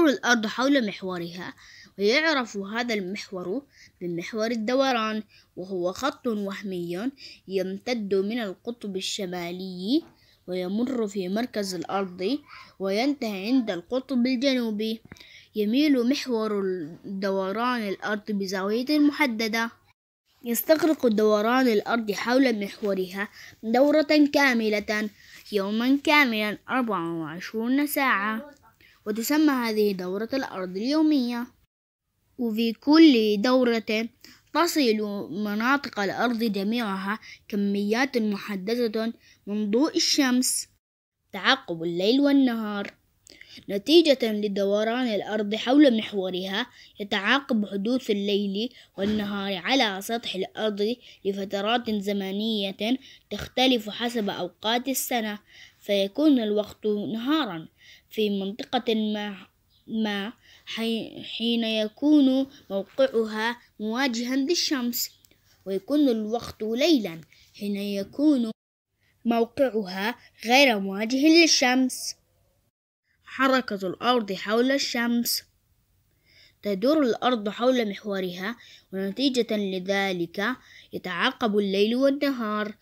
تدور الأرض حول محورها ويعرف هذا المحور بمحور الدوران وهو خط وهمي يمتد من القطب الشمالي ويمر في مركز الأرض وينتهي عند القطب الجنوبي يميل محور دوران الأرض بزاوية محددة يستغرق دوران الأرض حول محورها دورة كاملة يوما كاملا 24 ساعة وتسمى هذه دورة الأرض اليومية وفي كل دورة تصل مناطق الأرض جميعها كميات محددة من ضوء الشمس تعقب الليل والنهار نتيجة لدوران الأرض حول محورها يتعاقب حدوث الليل والنهار على سطح الأرض لفترات زمنية تختلف حسب أوقات السنة فيكون الوقت نهارا في منطقة ما, ما حين يكون موقعها مواجها للشمس ويكون الوقت ليلا حين يكون موقعها غير مواجه للشمس حركة الأرض حول الشمس تدور الأرض حول محورها ونتيجة لذلك يتعاقب الليل والنهار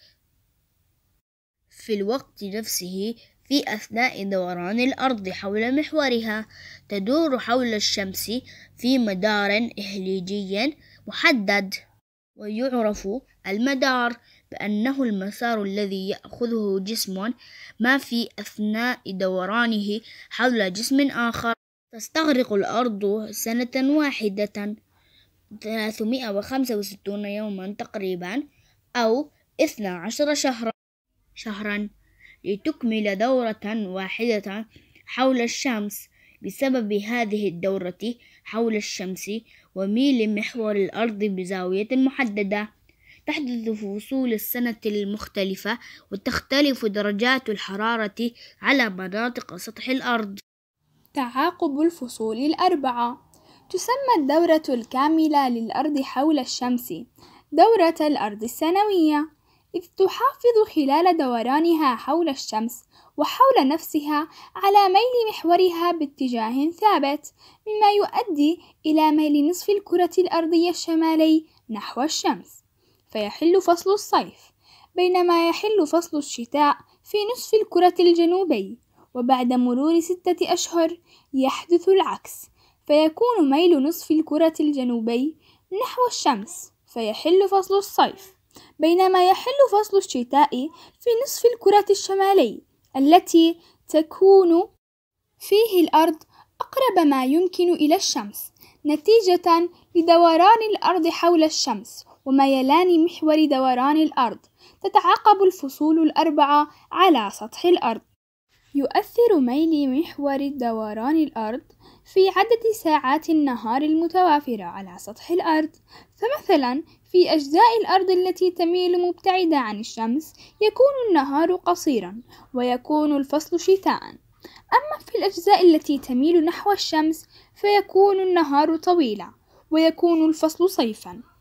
في الوقت نفسه في أثناء دوران الأرض حول محورها تدور حول الشمس في مدار إهليجي محدد ويعرف المدار بأنه المسار الذي يأخذه جسم ما في أثناء دورانه حول جسم آخر تستغرق الأرض سنة واحدة 365 يوما تقريبا أو 12 شهرا شهرا لتكمل دورة واحدة حول الشمس بسبب هذه الدورة حول الشمس وميل محور الأرض بزاوية محددة تحدث فصول السنة المختلفة وتختلف درجات الحرارة على مناطق سطح الأرض تعاقب الفصول الأربعة تسمى الدورة الكاملة للأرض حول الشمس دورة الأرض السنوية إذ تحافظ خلال دورانها حول الشمس وحول نفسها على ميل محورها باتجاه ثابت مما يؤدي إلى ميل نصف الكرة الأرضية الشمالي نحو الشمس فيحل فصل الصيف بينما يحل فصل الشتاء في نصف الكرة الجنوبي وبعد مرور ستة أشهر يحدث العكس فيكون ميل نصف الكرة الجنوبي نحو الشمس فيحل فصل الصيف بينما يحل فصل الشتاء في نصف الكرة الشمالي التي تكون فيه الأرض أقرب ما يمكن إلى الشمس نتيجة لدوران الأرض حول الشمس وميلان محور دوران الأرض تتعاقب الفصول الأربعة على سطح الأرض يؤثر ميل محور دوران الأرض في عدد ساعات النهار المتوافرة على سطح الأرض فمثلا في أجزاء الأرض التي تميل مبتعدة عن الشمس يكون النهار قصيرا ويكون الفصل شتاء أما في الأجزاء التي تميل نحو الشمس فيكون النهار طويلا ويكون الفصل صيفا